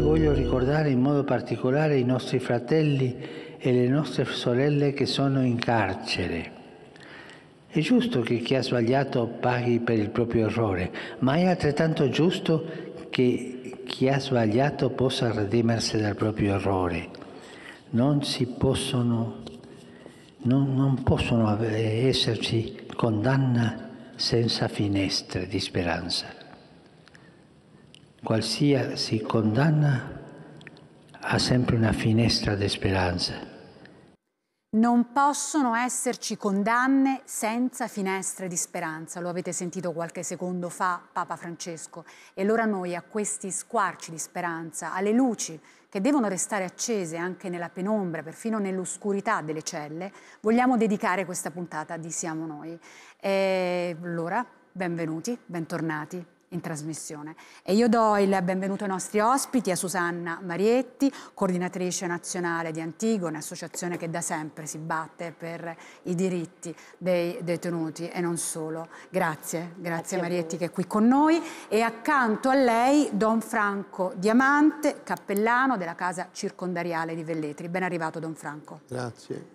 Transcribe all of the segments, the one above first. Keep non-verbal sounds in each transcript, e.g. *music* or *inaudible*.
oggi voglio ricordare in modo particolare i nostri fratelli e le nostre sorelle che sono in carcere. È giusto che chi ha sbagliato paghi per il proprio errore, ma è altrettanto giusto che chi ha sbagliato possa redimersi dal proprio errore. Non, si possono, non, non possono esserci condanna senza finestre di speranza. Qualsiasi condanna ha sempre una finestra di speranza. Non possono esserci condanne senza finestre di speranza, lo avete sentito qualche secondo fa Papa Francesco. E allora noi a questi squarci di speranza, alle luci che devono restare accese anche nella penombra, perfino nell'oscurità delle celle, vogliamo dedicare questa puntata di Siamo Noi. E allora, benvenuti, bentornati, in trasmissione. E io do il benvenuto ai nostri ospiti, a Susanna Marietti, coordinatrice nazionale di Antigone, associazione che da sempre si batte per i diritti dei detenuti e non solo. Grazie, grazie, grazie Marietti che è qui con noi e accanto a lei Don Franco Diamante, cappellano della casa circondariale di Velletri. Ben arrivato Don Franco. Grazie.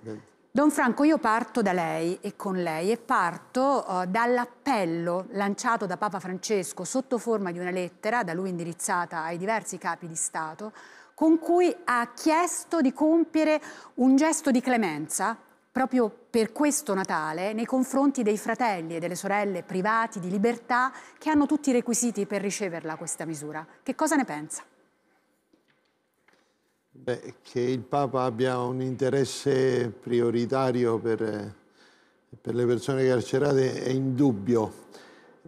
Don Franco, io parto da lei e con lei e parto uh, dall'appello lanciato da Papa Francesco sotto forma di una lettera, da lui indirizzata ai diversi capi di Stato, con cui ha chiesto di compiere un gesto di clemenza proprio per questo Natale nei confronti dei fratelli e delle sorelle privati di libertà che hanno tutti i requisiti per riceverla questa misura. Che cosa ne pensa? Beh, che il Papa abbia un interesse prioritario per, per le persone carcerate è indubbio.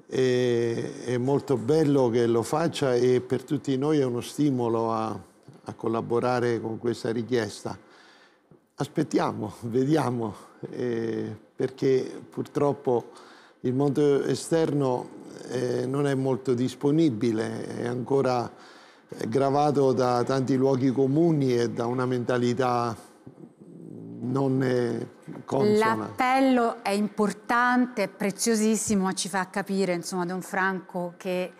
E, è molto bello che lo faccia e per tutti noi è uno stimolo a, a collaborare con questa richiesta. Aspettiamo, *laughs* vediamo, eh, perché purtroppo il mondo esterno eh, non è molto disponibile, è ancora gravato da tanti luoghi comuni e da una mentalità non consona. L'appello è importante, è preziosissimo, ma ci fa capire insomma Don Franco che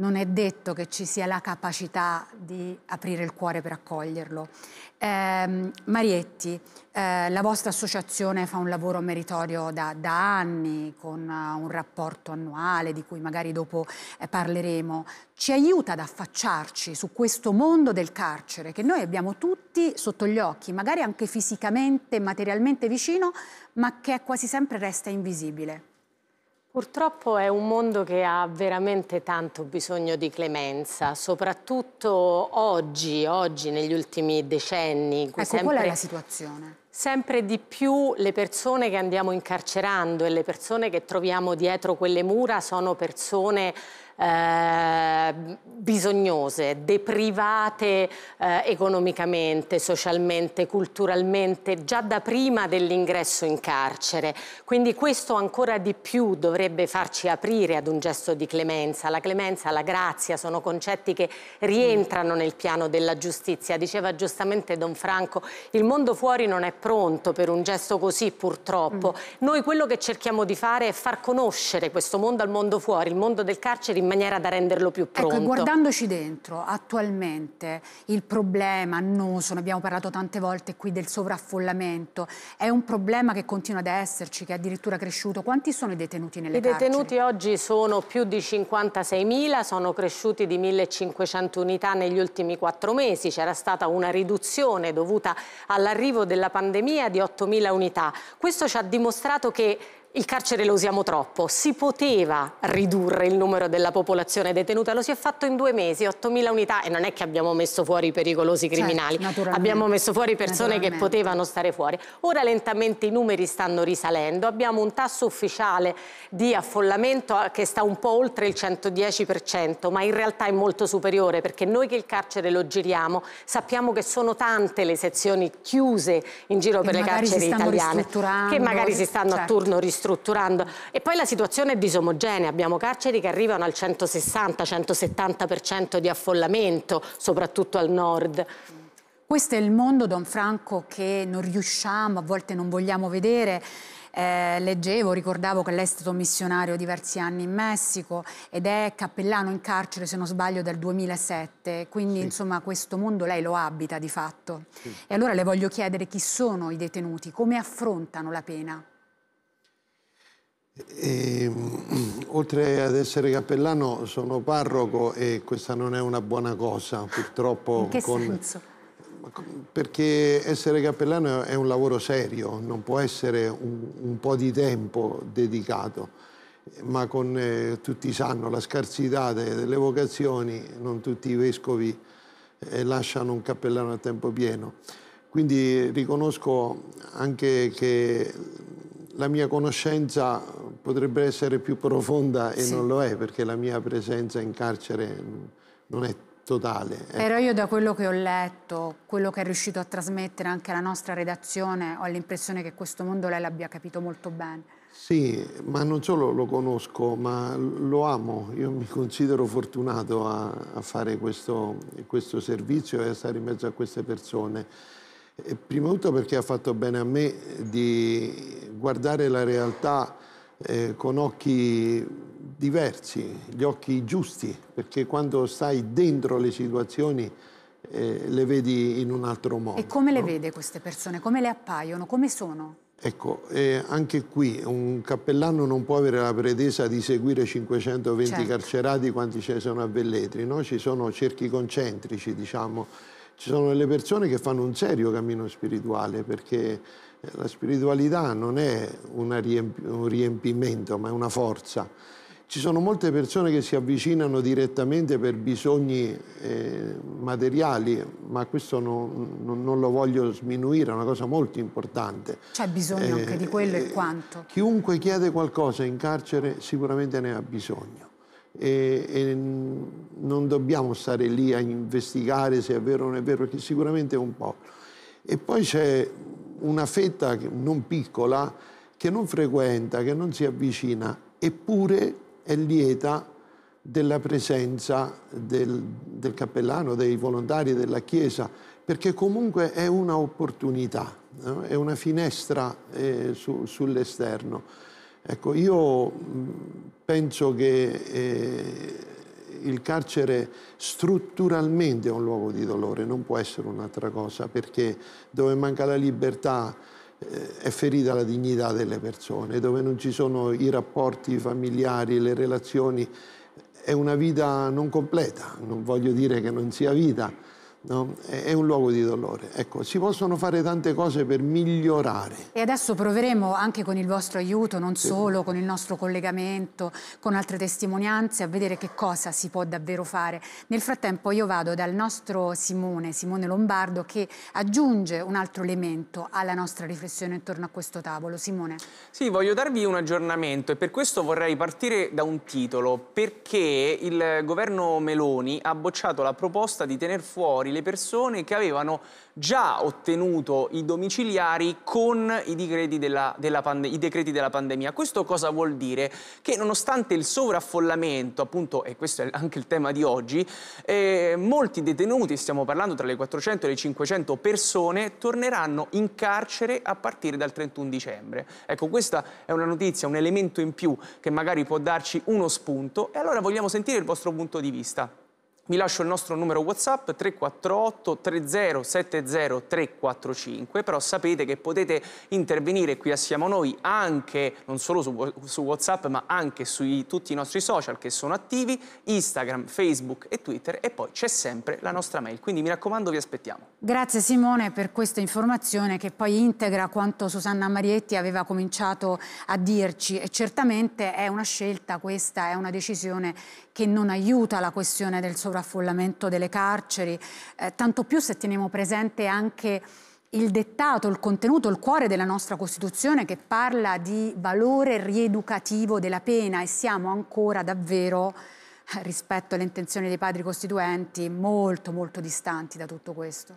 non è detto che ci sia la capacità di aprire il cuore per accoglierlo. Eh, Marietti, eh, la vostra associazione fa un lavoro meritorio da, da anni, con uh, un rapporto annuale di cui magari dopo eh, parleremo. Ci aiuta ad affacciarci su questo mondo del carcere che noi abbiamo tutti sotto gli occhi, magari anche fisicamente, materialmente vicino, ma che quasi sempre resta invisibile. Purtroppo è un mondo che ha veramente tanto bisogno di clemenza, soprattutto oggi, oggi negli ultimi decenni. Ecco, sempre, qual è la situazione? Sempre di più le persone che andiamo incarcerando e le persone che troviamo dietro quelle mura sono persone eh, bisognose, deprivate eh, economicamente, socialmente, culturalmente, già da prima dell'ingresso in carcere. Quindi questo ancora di più dovrebbe farci aprire ad un gesto di clemenza. La clemenza, la grazia sono concetti che rientrano nel piano della giustizia. Diceva giustamente Don Franco, il mondo fuori non è pronto per un gesto così purtroppo. Mm. Noi quello che cerchiamo di fare è far conoscere questo mondo al mondo fuori, il mondo del carcere in maniera da renderlo più ecco, pronto. Ecco, guardandoci dentro, attualmente il problema annoso, ne abbiamo parlato tante volte qui del sovraffollamento, è un problema che continua ad esserci, che è addirittura cresciuto. Quanti sono i detenuti nelle I carceri? I detenuti oggi sono più di 56.000, sono cresciuti di 1.500 unità negli ultimi quattro mesi. C'era stata una riduzione dovuta all'arrivo della pandemia di 8.000 unità. Questo ci ha dimostrato che il carcere lo usiamo troppo, si poteva ridurre il numero della popolazione detenuta, lo si è fatto in due mesi, 8.000 unità e non è che abbiamo messo fuori i pericolosi certo, criminali, certo, abbiamo messo fuori persone che potevano stare fuori. Ora lentamente i numeri stanno risalendo, abbiamo un tasso ufficiale di affollamento eh, che sta un po' oltre il 110%, ma in realtà è molto superiore perché noi che il carcere lo giriamo sappiamo che sono tante le sezioni chiuse in giro per le carceri italiane che magari si stanno certo. a turno ristrutturando ristrutturando. E poi la situazione è disomogenea, abbiamo carceri che arrivano al 160-170% di affollamento, soprattutto al nord. Questo è il mondo, Don Franco, che non riusciamo, a volte non vogliamo vedere. Eh, leggevo, ricordavo che lei è stato missionario diversi anni in Messico ed è cappellano in carcere, se non sbaglio, dal 2007, quindi sì. insomma questo mondo lei lo abita di fatto. Sì. E allora le voglio chiedere chi sono i detenuti, come affrontano la pena? E, ehm, *clears throat* oltre ad essere cappellano sono parroco e questa non è una buona cosa purtroppo. In che con... senso? Perché essere cappellano è un lavoro serio, non può essere un, un po' di tempo dedicato ma con, eh, tutti sanno la scarsità delle vocazioni, non tutti i vescovi eh, lasciano un cappellano a tempo pieno. Quindi riconosco anche che la mia conoscenza potrebbe essere più profonda e sì. non lo è perché la mia presenza in carcere mm, non è totale. Eh. Però io da quello che ho letto, quello che è riuscito a trasmettere anche alla nostra redazione, ho l'impressione che questo mondo lei l'abbia capito molto bene. Sì, ma non solo lo conosco, ma lo amo. Io mi considero fortunato a, a fare questo, questo servizio e a stare in mezzo a queste persone eh, prima di tutto perché ha fatto bene a me di guardare la realtà eh, con occhi diversi, gli occhi giusti, perché quando stai dentro le situazioni eh, le vedi in un altro modo. E come le no? vede queste persone? Come le appaiono? Come sono? Ecco, eh, anche qui un cappellano non può avere la pretesa di seguire 520 certo. carcerati quanti ce ne sono a Velletri, no? ci sono cerchi concentrici, diciamo, ci sono delle persone che fanno un serio cammino spirituale perché eh, la spiritualità non è riemp un riempimento ma è una forza. Ci sono molte persone che si avvicinano direttamente per bisogni eh, materiali, ma questo no, no, non lo voglio sminuire, è una cosa molto importante. C'è bisogno eh, anche di quello eh, e quanto? Chiunque chiede qualcosa in carcere sicuramente ne ha bisogno e, e, non dobbiamo stare lì a investigare se è vero o non è vero, perché sicuramente è un po'. E poi c'è una fetta non piccola che non frequenta, che non si avvicina, eppure è lieta della presenza del, del cappellano, dei volontari della Chiesa, perché comunque è un'opportunità, no? è una finestra eh, su, sull'esterno. Ecco, io mm, penso che eh, il carcere strutturalmente è un luogo di dolore, non può essere un'altra cosa, perché dove manca la libertà eh, è ferita la dignità delle persone, dove non ci sono i rapporti familiari, le relazioni, è una vita non completa, non voglio dire che non sia vita, No? È un luogo di dolore. Ecco, si possono fare tante cose per migliorare. E adesso proveremo anche con il vostro aiuto, non sì. solo con il nostro collegamento, con altre testimonianze, a vedere che cosa si può davvero fare. Nel frattempo io vado dal nostro Simone, Simone Lombardo, che aggiunge un altro elemento alla nostra riflessione intorno a questo tavolo. Simone. Sì, voglio darvi un aggiornamento e per questo vorrei partire da un titolo, perché il governo Meloni ha bocciato la proposta di tenere fuori domiciliari le persone che avevano già ottenuto i domiciliari con i decreti della, della i decreti della, pandemia. Questo cosa vuol dire? Che nonostante il sovraffollamento, appunto, e questo è anche il tema di oggi, eh, molti detenuti, stiamo parlando tra le 400 e le 500 persone, torneranno in carcere a partire dal 31 dicembre. Ecco, questa è una notizia, un elemento in più che magari può darci uno spunto e allora vogliamo sentire il vostro punto di vista. Vi lascio il nostro numero WhatsApp 348 3070 345, però sapete che potete intervenire qui assieme a Noi anche, non solo su, su WhatsApp, ma anche su tutti i nostri social che sono attivi, Instagram, Facebook e Twitter e poi c'è sempre la nostra mail, quindi mi raccomando vi aspettiamo. Grazie Simone per questa informazione che poi integra quanto Susanna Marietti aveva cominciato a dirci e certamente è una scelta questa, è una decisione che non aiuta la questione del sovraffollamento delle carceri, eh, tanto più se teniamo presente anche il dettato, il contenuto, il cuore della nostra Costituzione che parla di valore rieducativo della pena e siamo ancora davvero eh, rispetto alle intenzioni dei padri costituenti molto molto distanti da tutto questo.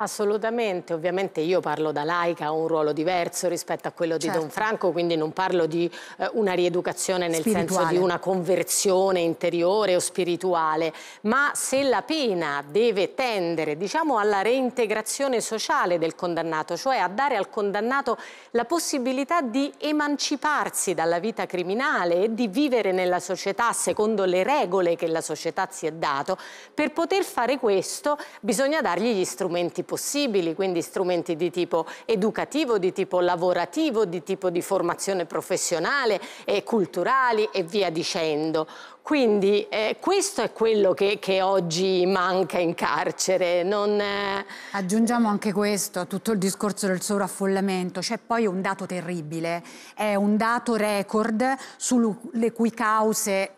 Assolutamente, ovviamente io parlo da laica, ho un ruolo diverso rispetto a quello di certo. Don Franco, quindi non parlo di eh, una rieducazione nel spirituale. senso di una conversione interiore o spirituale, ma se la pena deve tendere diciamo, alla reintegrazione sociale del condannato, cioè a dare al condannato la possibilità di emanciparsi dalla vita criminale e di vivere nella società secondo le regole che la società si è dato, per poter fare questo bisogna dargli gli strumenti possibili, quindi strumenti di tipo educativo, di tipo lavorativo, di tipo di formazione professionale, e culturali e via dicendo. Quindi eh, questo è quello che, che, oggi manca in carcere. Non, eh... Aggiungiamo anche questo a tutto il discorso del sovraffollamento. C'è poi un dato terribile, è un dato record sulle cui cause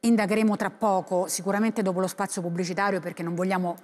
indagheremo tra poco, sicuramente dopo lo spazio pubblicitario perché non vogliamo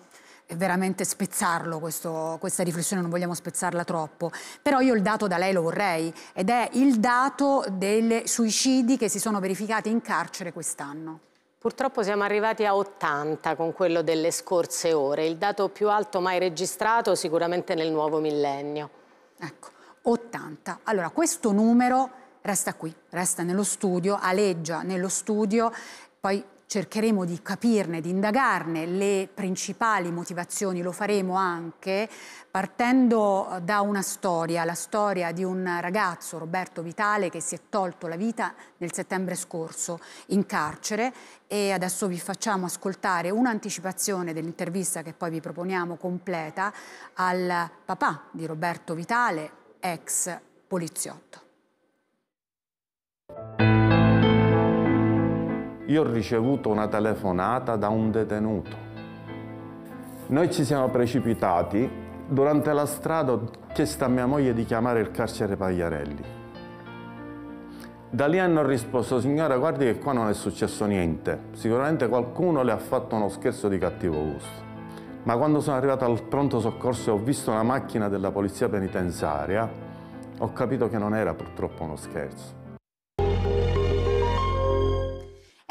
veramente spezzarlo questo, questa riflessione, non vogliamo spezzarla troppo, però io il dato da lei lo vorrei ed è il dato dei suicidi che si sono verificati in carcere quest'anno. Purtroppo siamo arrivati a 80 con quello delle scorse ore, il dato più alto mai registrato sicuramente nel nuovo millennio. Ecco, 80. Allora, questo numero resta qui, resta nello studio, aleggia nello studio, poi cercheremo di capirne, di indagarne le principali motivazioni, lo faremo anche partendo eh, da una storia, la storia di un ragazzo, Roberto Vitale, che si è tolto la vita nel settembre scorso in carcere e adesso vi facciamo ascoltare un'anticipazione dell'intervista che poi vi proponiamo completa al papà di Roberto Vitale, ex poliziotto. Io ho ricevuto una telefonata da un detenuto. Noi ci siamo precipitati, durante la strada ho chiesto a mia moglie di chiamare il carcere Pagliarelli. Da lì hanno risposto, signora guardi che qua non è successo niente, sicuramente qualcuno le ha fatto uno scherzo di cattivo gusto. Ma quando sono arrivato al pronto soccorso e ho visto una macchina della polizia penitenziaria, ho capito che non era purtroppo uno scherzo.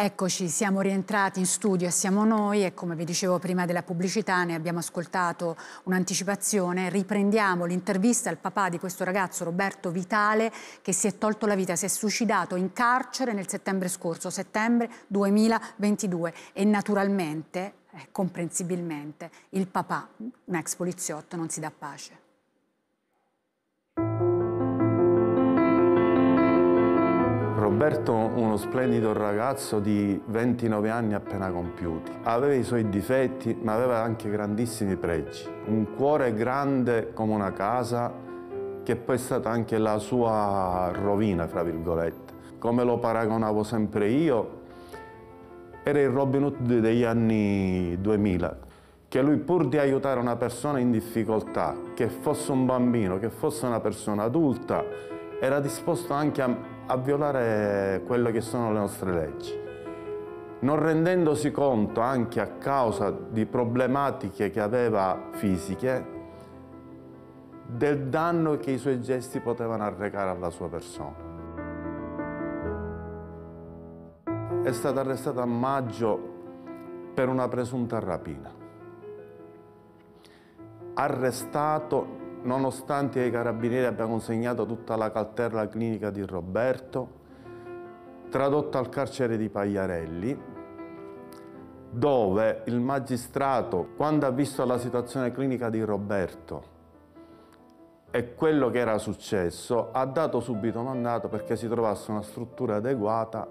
Eccoci, siamo rientrati in studio e siamo noi e come vi dicevo prima della pubblicità ne abbiamo ascoltato un'anticipazione, riprendiamo l'intervista al papà di questo ragazzo Roberto Vitale che si è tolto la vita, si è suicidato in carcere nel settembre scorso, settembre 2022 e naturalmente, eh, comprensibilmente, il papà, un ex poliziotto, non si dà pace. Alberto uno splendido ragazzo di 29 anni appena compiuti. Aveva i suoi difetti, ma aveva anche grandissimi pregi. Un cuore grande come una casa, che poi è stata anche la sua rovina, fra virgolette. Come lo paragonavo sempre io, era il Robin Hood degli anni 2000, che lui pur di aiutare una persona in difficoltà, che fosse un bambino, che fosse una persona adulta, era disposto anche a a violare quelle che sono le nostre leggi, non rendendosi conto anche a causa di problematiche che aveva fisiche del danno che i suoi gesti potevano arrecare alla sua persona. È stata arrestata a maggio per una presunta rapina. Arrestato Nonostante i carabinieri abbiano consegnato tutta la calterra clinica di Roberto, tradotta al carcere di Pagliarelli, dove il magistrato, quando ha visto la situazione clinica di Roberto e quello che era successo, ha dato subito mandato perché si trovasse una struttura adeguata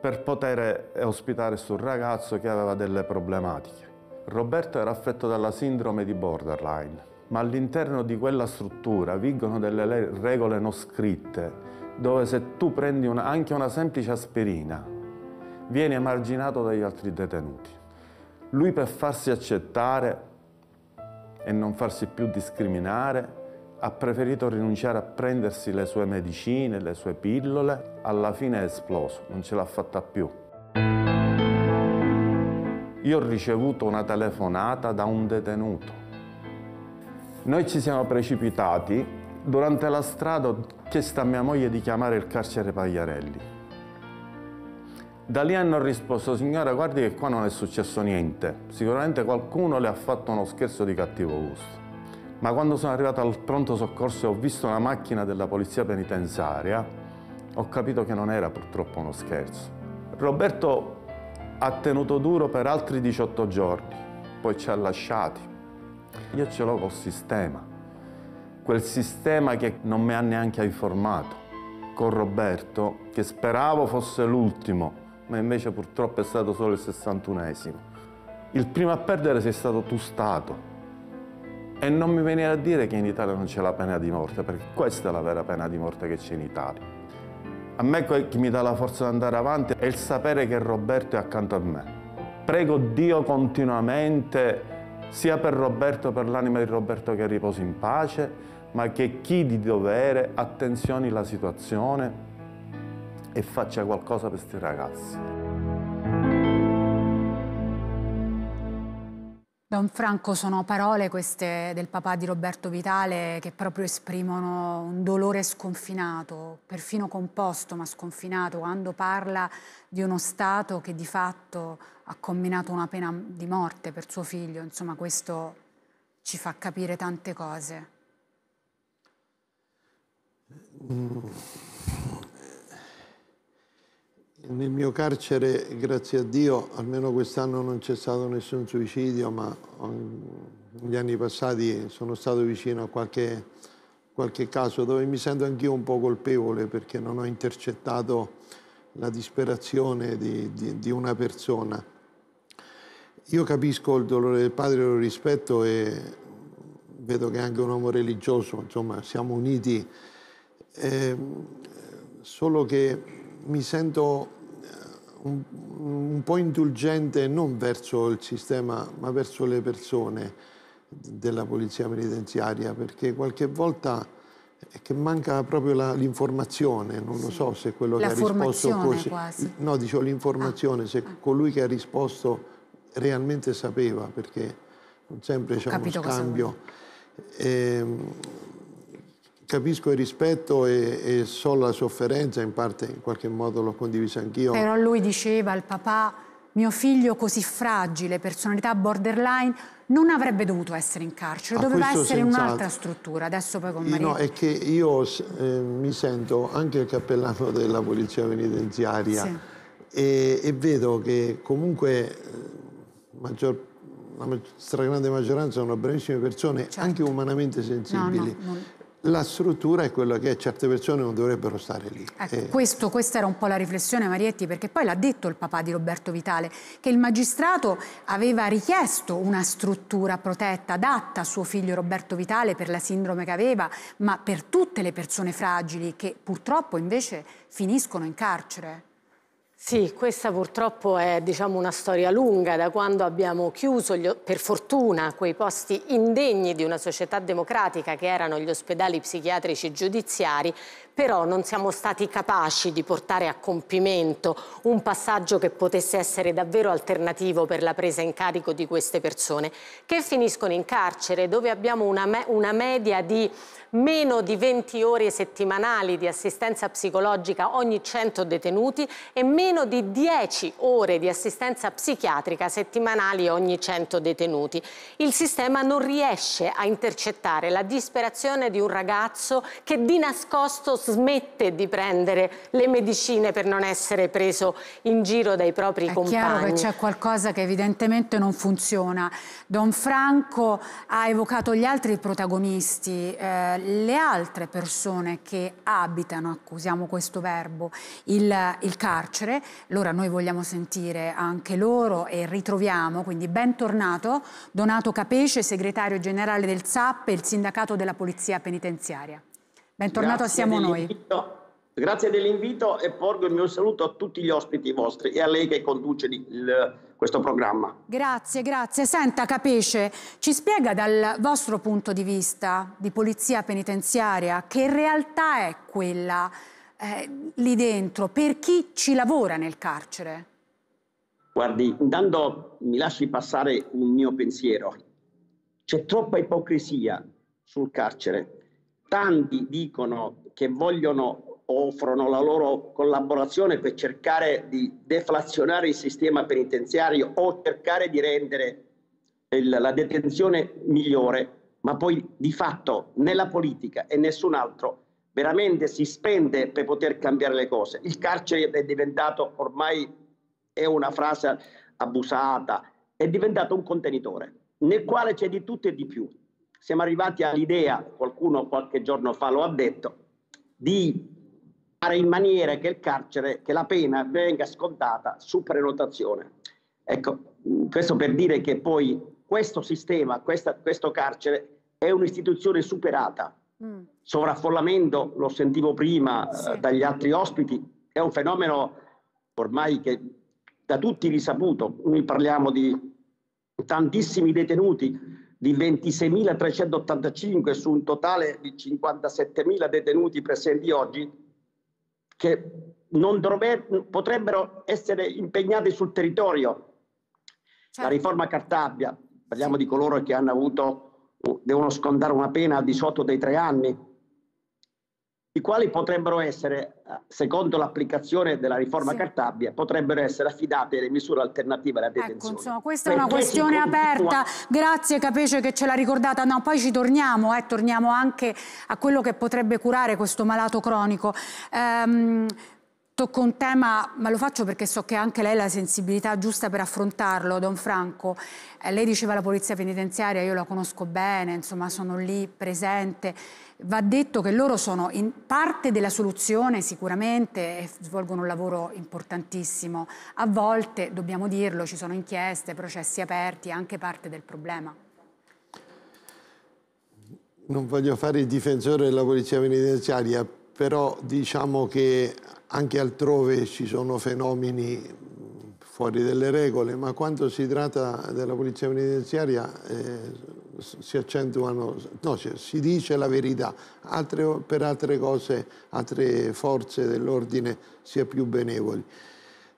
per poter eh, ospitare sul ragazzo che aveva delle problematiche. Roberto era affetto dalla sindrome di borderline, ma all'interno di quella struttura vigono delle regole non scritte, dove se tu prendi una, anche una semplice aspirina, vieni emarginato dagli altri detenuti. Lui per farsi accettare e non farsi più discriminare, ha preferito rinunciare a prendersi le sue medicine, le sue pillole, alla fine è esploso, non ce l'ha fatta più. Io ho ricevuto una telefonata da un detenuto noi ci siamo precipitati, durante la strada ho chiesto a mia moglie di chiamare il carcere Pagliarelli. Da lì hanno risposto, signora guardi che qua non è successo niente, sicuramente qualcuno le ha fatto uno scherzo di cattivo gusto. Ma quando sono arrivato al pronto soccorso e ho visto una macchina della polizia penitenziaria, ho capito che non era purtroppo uno scherzo. Roberto ha tenuto duro per altri 18 giorni, poi ci ha lasciati. Io ce l'ho col sistema, quel sistema che non mi ha neanche informato. Con Roberto, che speravo fosse l'ultimo, ma invece purtroppo è stato solo il 61esimo. Il primo a perdere sei stato tu Stato. E non mi venire a dire che in Italia non c'è la pena di morte, perché questa è la vera pena di morte che c'è in Italia. A me che mi dà la forza di andare avanti è il sapere che Roberto è accanto a me. Prego Dio continuamente sia per Roberto, per l'anima di Roberto che riposi in pace, ma che chi di dovere attenzioni la situazione e faccia qualcosa per questi ragazzi. Don Franco, sono parole queste del papà di Roberto Vitale che proprio esprimono un dolore sconfinato, perfino composto ma sconfinato, quando parla di uno Stato che di fatto ha comminato una pena di morte per suo figlio. Insomma, questo ci fa capire tante cose. Mm. Nel mio carcere, grazie a Dio, almeno quest'anno non c'è stato nessun suicidio, ma negli um, anni passati sono stato vicino a qualche, qualche caso dove mi sento anch'io un po' colpevole perché non ho intercettato la disperazione di, di, di una persona. Io capisco il dolore del padre, lo rispetto e vedo che è anche un uomo religioso, insomma siamo uniti, eh, solo che mi sento un, un po' indulgente non verso il sistema, ma verso le persone della polizia penitenziaria, perché qualche volta è che manca proprio l'informazione, non sì. lo so se quello la che ha risposto così. Quasi. No, dicevo l'informazione, ah. se ah. colui che ha risposto realmente sapeva, perché non sempre c'è uno scambio. E, capisco il rispetto e, e, so la sofferenza, in parte in qualche modo l'ho condivisa anch'io. Però lui diceva, il papà, mio figlio così fragile, personalità borderline, non avrebbe dovuto essere in carcere, A doveva essere in un'altra struttura. Adesso poi con Maria. No, è che io eh, mi sento anche il cappellano della polizia penitenziaria sì. e, e, vedo che comunque eh, maggior la stragrande maggioranza sono bravissime persone, certo. anche umanamente sensibili. No, no, non la struttura è quella che è, certe persone non dovrebbero stare lì. Ecco, eh. questo, questa era un po' la riflessione Marietti, perché poi l'ha detto il papà di Roberto Vitale, che il magistrato aveva richiesto una struttura protetta, adatta a suo figlio Roberto Vitale per la sindrome che aveva, ma per tutte le persone fragili che purtroppo invece finiscono in carcere. Sì, questa purtroppo è diciamo, una storia lunga da quando abbiamo chiuso, gli, per fortuna, quei posti indegni di una società democratica che erano gli ospedali psichiatrici giudiziari però non siamo stati capaci di portare a compimento un passaggio che potesse essere davvero alternativo per la presa in carico di queste persone che finiscono in carcere dove abbiamo una, me una media di meno di 20 ore settimanali di assistenza psicologica ogni 100 detenuti e meno di 10 ore di assistenza psichiatrica settimanali ogni 100 detenuti. Il sistema non riesce a intercettare la disperazione di un ragazzo che di nascosto smette di prendere le medicine per non essere preso in giro dai propri È compagni. È chiaro che c'è qualcosa che evidentemente non funziona. Don Franco ha evocato gli altri protagonisti, eh, le altre persone che abitano, accusiamo questo verbo, il, il carcere. Allora noi vogliamo sentire anche loro e ritroviamo, quindi bentornato, Donato Capesce, segretario generale del SAP e il sindacato della Polizia Penitenziaria. Bentornato grazie Siamo Noi. Grazie dell'invito e porgo il mio saluto a tutti gli ospiti vostri e a lei che conduce il, questo programma. Grazie, grazie. Senta, Capece, ci spiega dal vostro punto di vista di polizia penitenziaria che realtà è quella eh, lì dentro per chi ci lavora nel carcere? Guardi, intanto mi lasci passare un mio pensiero. C'è troppa ipocrisia sul carcere, tanti dicono che vogliono offrono la loro collaborazione per cercare di deflazionare il sistema penitenziario o cercare di rendere il, la detenzione migliore, ma poi di fatto nella politica e nessun altro veramente si spende per poter cambiare le cose. Il carcere è diventato ormai è una frase abusata, è diventato un contenitore nel quale c'è di tutto e di più siamo arrivati all'idea, qualcuno qualche giorno fa lo ha detto, di fare in maniera che il carcere, che la pena venga scontata su prenotazione. Ecco, mm, questo per dire che poi questo sistema, questa, questo carcere è un'istituzione superata. Mm. Sovraffollamento, lo sentivo prima eh, sì. eh, dagli altri ospiti, è un fenomeno ormai che da tutti risaputo. Noi parliamo di tantissimi detenuti, di 26.385 su un totale di 57.000 detenuti presenti oggi che dovrebbe, potrebbero essere impegnati sul territorio. Certo. La riforma Cartabia, parliamo sì. di coloro che hanno avuto, devono scontare una pena al di sotto dei tre anni, i quali potrebbero essere, eh, secondo l'applicazione della riforma sì. Cartabia, potrebbero essere affidate le misure alternative alla ecco, detenzione. Ecco, insomma, questa è una questione aperta. Grazie Capece che ce l'ha ricordata. No, poi ci torniamo, eh, torniamo anche a quello che potrebbe curare questo malato cronico. Ehm, tocco un tema, ma lo faccio perché so che anche lei ha la sensibilità giusta per affrontarlo, Don Franco. Eh, lei diceva la polizia penitenziaria, io la conosco bene, insomma sono lì presente Va detto che loro sono parte della soluzione sicuramente e svolgono un lavoro importantissimo. A volte, dobbiamo dirlo, ci sono inchieste, processi aperti, anche parte del problema. Non voglio fare il difensore della polizia penitenziaria, però diciamo che anche altrove ci sono fenomeni fuori delle regole, ma quando si tratta della polizia penitenziaria eh, si accentuano, no, cioè, si dice la verità, altre, per altre cose, altre forze dell'ordine si è più benevoli.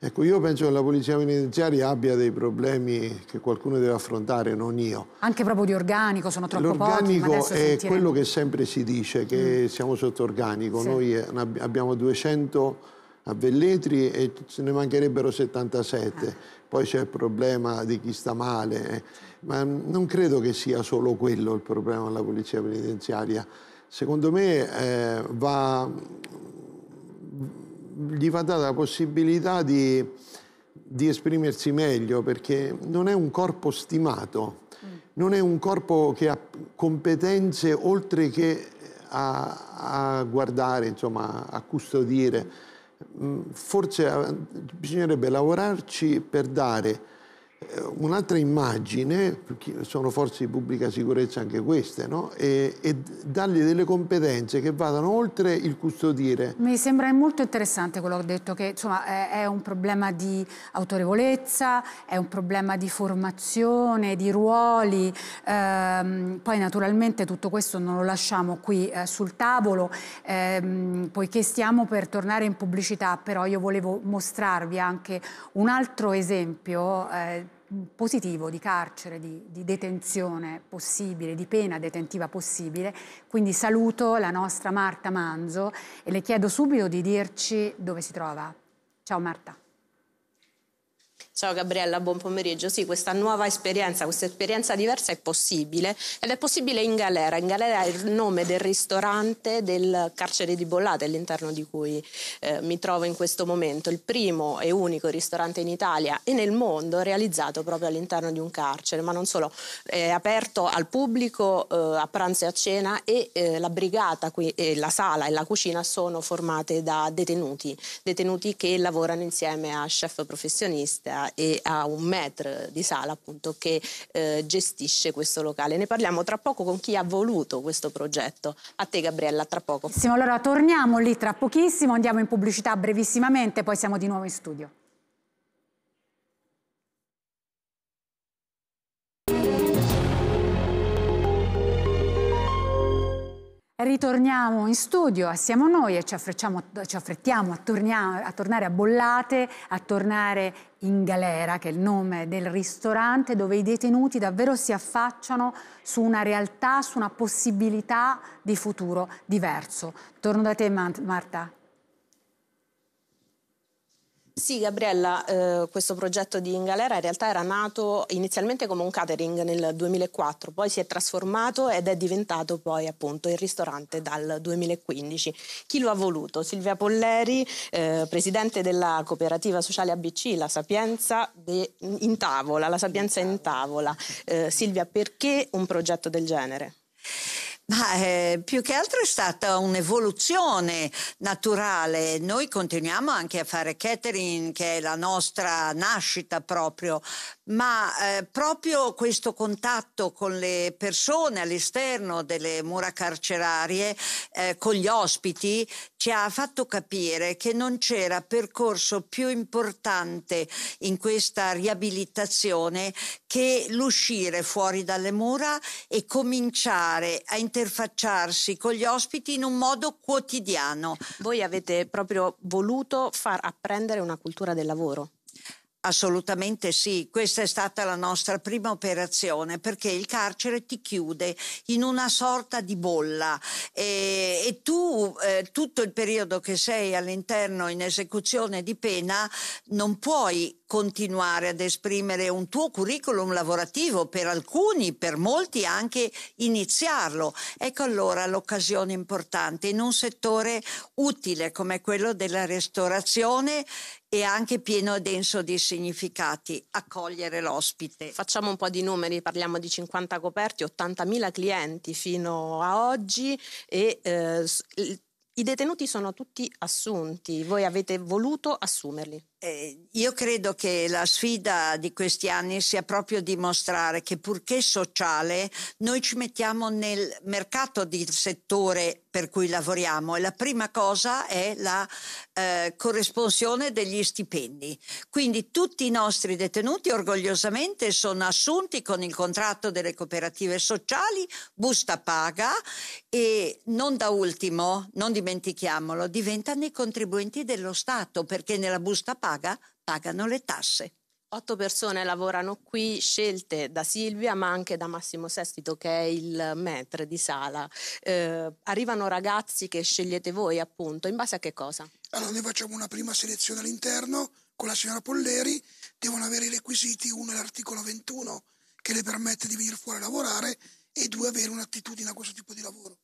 Ecco, io penso che la polizia penitenziaria abbia dei problemi che qualcuno deve affrontare, non io. Anche proprio di organico, sono troppo L'organico L'organico è sentiremo. quello che sempre si dice, che mm. siamo sotto organico. Sì. Noi eh, abbiamo 200 a Velletri e ce ne mancherebbero 77. Poi c'è il problema di chi sta male, eh. ma non credo che sia solo quello il problema della polizia penitenziaria. Secondo me eh, va, gli va data la possibilità di, di, esprimersi meglio perché non è un corpo stimato, mm. non è un corpo che ha competenze oltre che a, a guardare, insomma, a custodire forse eh, bisognerebbe lavorarci per dare eh, un'altra immagine, sono forze di pubblica sicurezza anche queste, no? e, e dargli delle competenze che vadano oltre il custodire. Mi sembra molto interessante quello che ho detto, che insomma, è, è, un problema di autorevolezza, è un problema di formazione, di ruoli, ehm, poi naturalmente tutto questo non lo lasciamo qui eh, sul tavolo, ehm, poiché stiamo per tornare in pubblicità, però io volevo mostrarvi anche un altro esempio. Eh, positivo di carcere, di, di, detenzione possibile, di pena detentiva possibile. Quindi saluto la nostra Marta Manzo e le chiedo subito di dirci dove si trova. Ciao Marta. Ciao Gabriella, buon pomeriggio. Sì, questa nuova esperienza, questa esperienza diversa è possibile ed è possibile in galera. In galera è il nome del ristorante del carcere di Bollate all'interno di cui eh, mi trovo in questo momento, il primo e unico ristorante in Italia e nel mondo realizzato proprio all'interno di un carcere, ma non solo, è aperto al pubblico eh, a pranzo e a cena e eh, la brigata, qui, la sala e la cucina sono formate da detenuti, detenuti che lavorano insieme a chef professionista e a un metro di sala appunto che eh, gestisce questo locale. Ne parliamo tra poco con chi ha voluto questo progetto. A te Gabriella, tra poco. Sì, allora torniamo lì tra pochissimo, andiamo in pubblicità brevissimamente, poi siamo di nuovo in studio. Ritorniamo in studio, siamo noi e ci, ci affrettiamo a, torniamo, a, tornare a Bollate, a tornare in galera, che è il nome del ristorante dove i detenuti davvero si affacciano su una realtà, su una possibilità di futuro diverso. Torno da te Marta. Sì, Gabriella, eh, questo progetto di In Galera in realtà era nato inizialmente come un catering nel 2004, poi si è trasformato ed è diventato poi appunto il ristorante dal 2015. Chi lo ha voluto? Silvia Polleri, eh, presidente della cooperativa sociale ABC, la Sapienza de... in tavola, la Sapienza in tavola. Eh, Silvia, perché un progetto del genere? Ma eh, più che altro è stata un'evoluzione naturale. Noi continuiamo anche a fare catering, che è la nostra nascita proprio, ma eh, proprio questo contatto con le persone all'esterno delle mura carcerarie, eh, con gli ospiti, ci ha fatto capire che non c'era percorso più importante in questa riabilitazione che l'uscire fuori dalle mura e cominciare a interfacciarsi con gli ospiti in un modo quotidiano. Voi avete proprio voluto far apprendere una cultura del lavoro Assolutamente sì, questa è stata la nostra prima operazione perché il carcere ti chiude in una sorta di bolla e, e tu eh, tutto il periodo che sei all'interno in esecuzione di pena non puoi continuare ad esprimere un tuo curriculum lavorativo, per alcuni, per molti anche iniziarlo. Ecco allora l'occasione importante in un settore utile come quello della ristorazione e anche pieno e denso di significati, accogliere l'ospite. Facciamo un po' di numeri, parliamo di 50 coperti, 80.000 clienti fino a oggi e eh, i detenuti sono tutti assunti, voi avete voluto assumerli. Eh, io credo che la sfida di questi anni sia proprio dimostrare che purché sociale noi ci mettiamo nel mercato di settore per cui lavoriamo e la prima cosa è la eh, corresponsione degli stipendi. Quindi tutti i nostri detenuti orgogliosamente sono assunti con il contratto delle cooperative sociali, busta paga e non da ultimo, non dimentichiamolo, diventano i contribuenti dello Stato perché nella busta paga paga, pagano le tasse. Otto persone lavorano qui, scelte da Silvia ma anche da Massimo Sestito che è il maître di sala. Eh, arrivano ragazzi che scegliete voi appunto, in base a che cosa? Allora noi facciamo una prima selezione all'interno con la signora Polleri, devono avere i requisiti, uno è l'articolo 21 che le permette di venire fuori a lavorare e due avere un'attitudine a questo tipo di lavoro.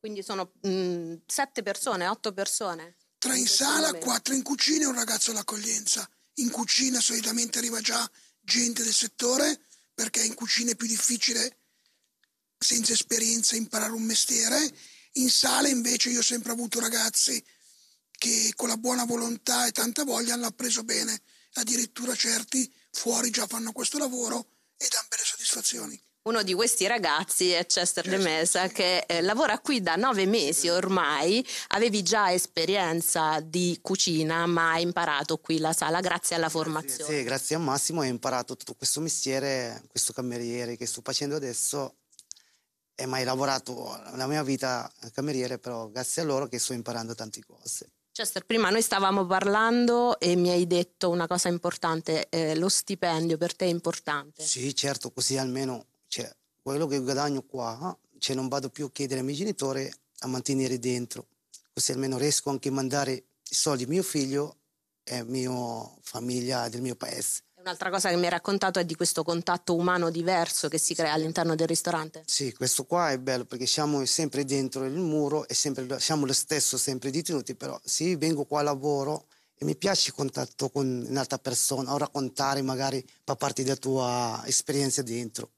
Quindi sono mh, mm, sette persone, otto persone? tre in sala, quattro in cucina e un ragazzo all'accoglienza. In cucina solitamente arriva già gente del settore, perché in cucina è più difficile, senza esperienza, imparare un mestiere. In sala invece io ho sempre avuto ragazzi che con la buona volontà e tanta voglia hanno appreso bene, addirittura certi fuori già fanno questo lavoro e danno belle soddisfazioni uno di questi ragazzi è Chester De Mesa che eh, lavora qui da nove mesi ormai, avevi già esperienza di cucina ma hai imparato qui la sala grazie alla formazione. Sì, grazie a Massimo hai imparato tutto questo mestiere, questo cameriere che sto facendo adesso e mai lavorato la mia vita cameriere però grazie a loro che sto imparando tante cose. Chester, prima noi stavamo parlando e mi hai detto una cosa importante, eh, lo stipendio per te è importante. Sì, certo, così almeno cioè, quello che guadagno qua, cioè, non vado più a chiedere ai miei genitori a mantenere dentro, così almeno riesco anche a mandare i soldi a mio figlio e a mia famiglia del mio paese. Un'altra cosa che mi hai raccontato è di questo contatto umano diverso che si crea all'interno del ristorante. Sì, questo qua è bello perché siamo sempre dentro il muro e sempre, siamo lo stesso, sempre detenuti, però se vengo qua a lavoro e mi piace il contatto con un'altra persona o raccontare magari a parte della tua esperienza dentro.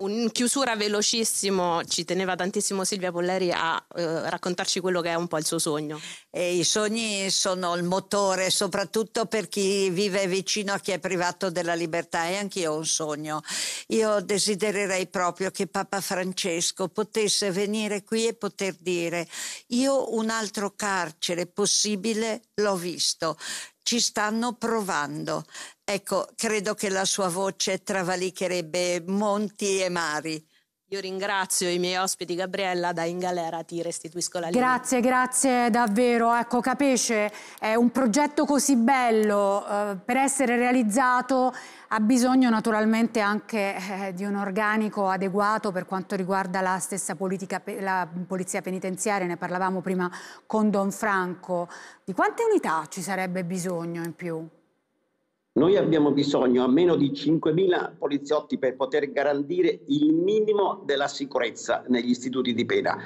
In chiusura velocissimo, ci teneva tantissimo Silvia Polleri a eh, raccontarci quello che è un po' il suo sogno. E I sogni sono il motore, soprattutto per chi vive vicino a chi è privato della libertà. E anch'io ho un sogno. Io desidererei proprio che Papa Francesco potesse venire qui e poter dire: Io un altro carcere possibile l'ho visto ci stanno provando. Ecco, credo che la sua voce travalicherebbe monti e mari. Io ringrazio i miei ospiti, Gabriella, da In Galera ti restituisco la linea. Grazie, grazie davvero. Ecco, capisce, è un progetto così bello, eh, per essere realizzato ha bisogno naturalmente anche eh, di un organico adeguato per quanto riguarda la stessa politica, la polizia penitenziaria, ne parlavamo prima con Don Franco. Di quante unità ci sarebbe bisogno in più? Noi abbiamo bisogno a meno di 5.000 poliziotti per poter garantire il minimo della sicurezza negli istituti di pena.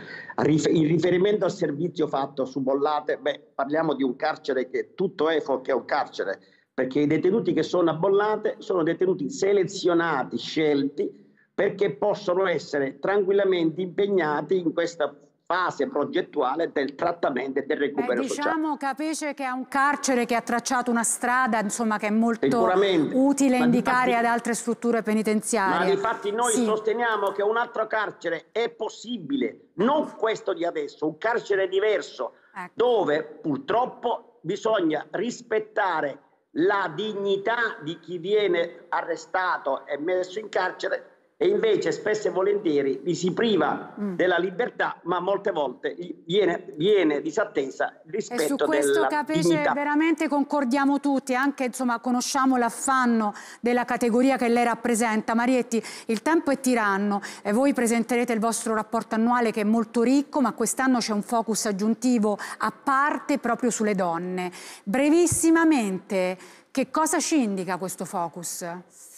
In riferimento al servizio fatto su Bollate, beh, parliamo di un carcere che tutto è fuorché un carcere, perché i detenuti che sono a Bollate sono detenuti selezionati, scelti, perché possono essere tranquillamente impegnati in questa fase progettuale del trattamento e del recupero Beh, diciamo sociale. Capice che è un carcere che ha tracciato una strada insomma, che è molto utile ma indicare difatti, ad altre strutture penitenziarie. Ma infatti noi sì. sosteniamo che un altro carcere è possibile, non questo di adesso, un carcere diverso ecco. dove purtroppo bisogna rispettare la dignità di chi viene arrestato e messo in carcere e invece spesso e volentieri li si priva mm. della libertà, ma molte volte viene, viene disattesa rispetto alla dignità. E su questo capisce, dignità. veramente concordiamo tutti, anche insomma conosciamo l'affanno della categoria che lei rappresenta. Marietti, il tempo è tiranno e voi presenterete il vostro rapporto annuale che è molto ricco, ma quest'anno c'è un focus aggiuntivo a parte proprio sulle donne. Brevissimamente, che cosa ci indica questo focus?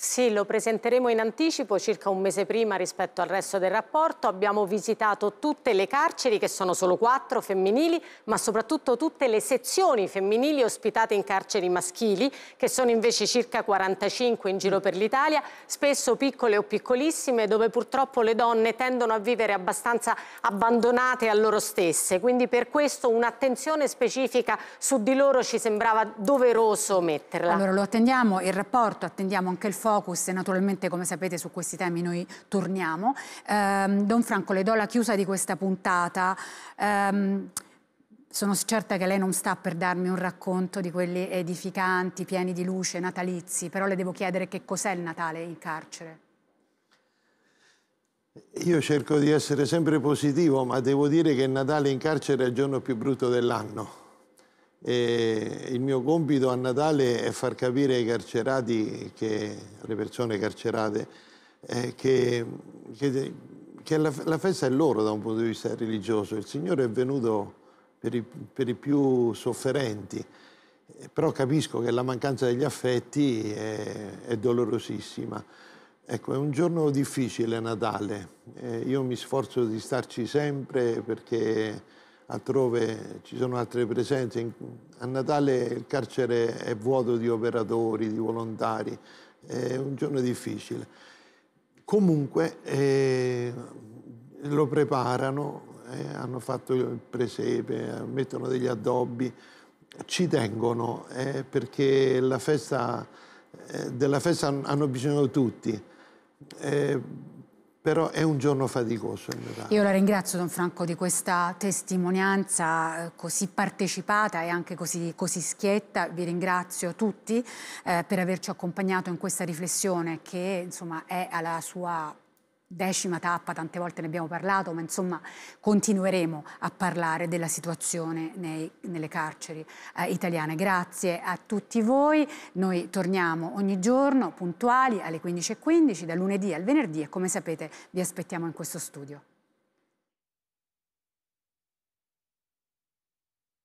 Sì, lo presenteremo in anticipo circa un mese prima rispetto al resto del rapporto. Abbiamo visitato tutte le carceri, che sono solo quattro femminili, ma soprattutto tutte le sezioni femminili ospitate in carceri maschili, che sono invece circa 45 in giro per l'Italia, spesso piccole o piccolissime, dove purtroppo le donne tendono a vivere abbastanza abbandonate a loro stesse. Quindi per questo un'attenzione specifica su di loro ci sembrava doveroso metterla. Allora lo attendiamo, il rapporto, attendiamo anche il forum focus e naturalmente come sapete su questi temi noi torniamo. Um, Don Franco, le do la chiusa di questa puntata. Um, sono certa che lei non sta per darmi un racconto di quelli edificanti, pieni di luce, natalizi, però le devo chiedere che cos'è il Natale in carcere. Io cerco di essere sempre positivo, ma devo dire che il Natale in carcere è il giorno più brutto dell'anno e il mio compito a Natale è far capire ai carcerati, che, alle persone carcerate, eh, che, che, che la, la, festa è loro da un punto di vista religioso. Il Signore è venuto per i, per i più sofferenti, però capisco che la mancanza degli affetti è, è dolorosissima. Ecco, è un giorno difficile Natale. Eh, io mi sforzo di starci sempre perché altrove ci sono altre presenze. A Natale il carcere è vuoto di operatori, di volontari, è un giorno difficile. Comunque eh, lo preparano, eh, hanno fatto il presepe, mettono degli addobbi, ci tengono eh, perché la festa, eh, della festa hanno bisogno tutti. Eh, però è un giorno faticoso il Natale. Io la ringrazio Don Franco di questa testimonianza eh, così partecipata e anche così, così schietta, vi ringrazio tutti eh, per averci accompagnato in questa riflessione che insomma è alla sua decima tappa, tante volte ne abbiamo parlato, ma insomma continueremo a parlare della situazione nei, nelle carceri eh, italiane. Grazie a tutti voi, noi torniamo ogni giorno puntuali alle 15.15, da lunedì al venerdì e come sapete vi aspettiamo in questo studio.